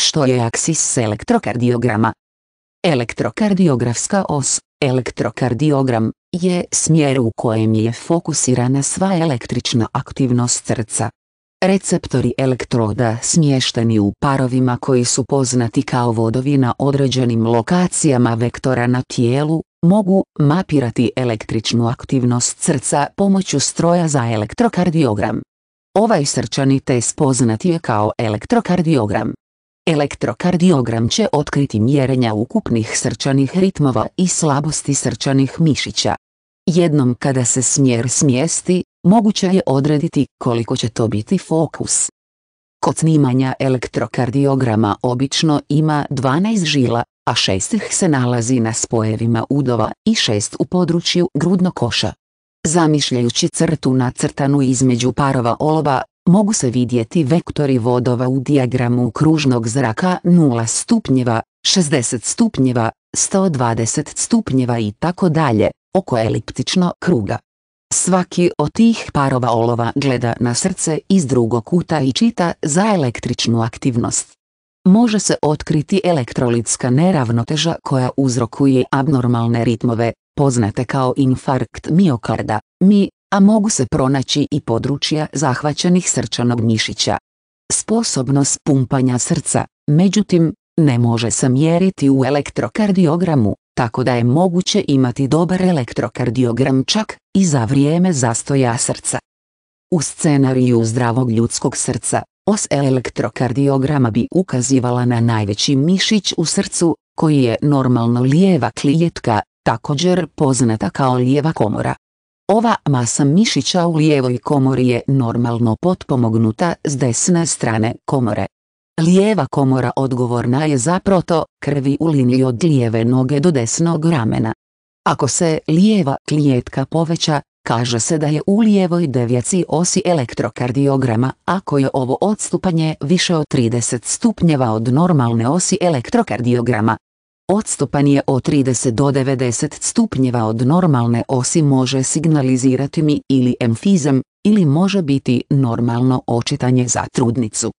što je aksis elektrokardiograma. Elektrokardiografska os, elektrokardiogram, je smjer u kojem je fokusirana sva električna aktivnost srca. Receptori elektroda smješteni u parovima koji su poznati kao vodovi na određenim lokacijama vektora na tijelu, mogu mapirati električnu aktivnost srca pomoću stroja za elektrokardiogram. Ovaj srčani test poznat je kao elektrokardiogram. Elektrokardiogram će otkriti mjerenja ukupnih srčanih ritmova i slabosti srčanih mišića. Jednom kada se smjer smjesti, moguće je odrediti koliko će to biti fokus. Kod snimanja elektrokardiograma obično ima 12 žila, a šest ih se nalazi na spojevima udova i šest u području grudnog koša. Zamišljajući crtu nacrtanu između parova olova, mogu se vidjeti vektori vodova u dijagramu kružnog zraka 0 stupnjeva, 60 stupnjeva, 120 stupnjeva i tako dalje, oko eliptično kruga. Svaki od tih parova olova gleda na srce iz drugog kuta i čita za električnu aktivnost. Može se otkriti elektrolitska neravnoteža koja uzrokuje abnormalne ritmove, poznate kao infarkt miokarda, mi a mogu se pronaći i područja zahvaćenih srčanog mišića. Sposobnost pumpanja srca, međutim, ne može se mjeriti u elektrokardiogramu, tako da je moguće imati dobar elektrokardiogram čak i za vrijeme zastoja srca. U scenariju zdravog ljudskog srca, os elektrokardiograma bi ukazivala na najveći mišić u srcu, koji je normalno lijeva klijetka, također poznata kao lijeva komora. Ova masa mišića u lijevoj komori je normalno potpomognuta s desne strane komore. Lijeva komora odgovorna je za proto krvi u liniji od lijeve noge do desnog ramena. Ako se lijeva klijetka poveća, kaže se da je u lijevoj devjaci osi elektrokardiograma ako je ovo odstupanje više od 30 stupnjeva od normalne osi elektrokardiograma, Odstupanje od 30 do 90 stupnjeva od normalne osi može signalizirati mi ili emfizem, ili može biti normalno očitanje za trudnicu.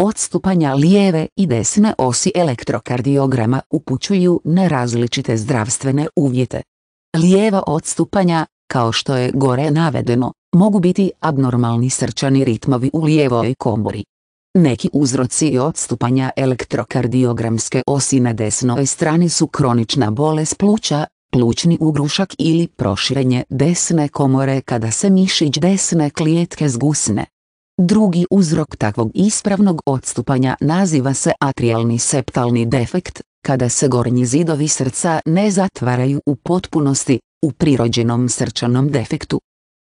Odstupanja lijeve i desne osi elektrokardiograma upućuju na različite zdravstvene uvjete. Lijeva odstupanja, kao što je gore navedeno, mogu biti abnormalni srčani ritmovi u lijevoj komori, neki uzroci odstupanja elektrokardiogramske osi na desnoj strani su kronična bolest pluća, plućni ugrušak ili proširenje desne komore kada se mišić desne klijetke zgusne. Drugi uzrok takvog ispravnog odstupanja naziva se atrijalni septalni defekt, kada se gornji zidovi srca ne zatvaraju u potpunosti, u prirođenom srčanom defektu.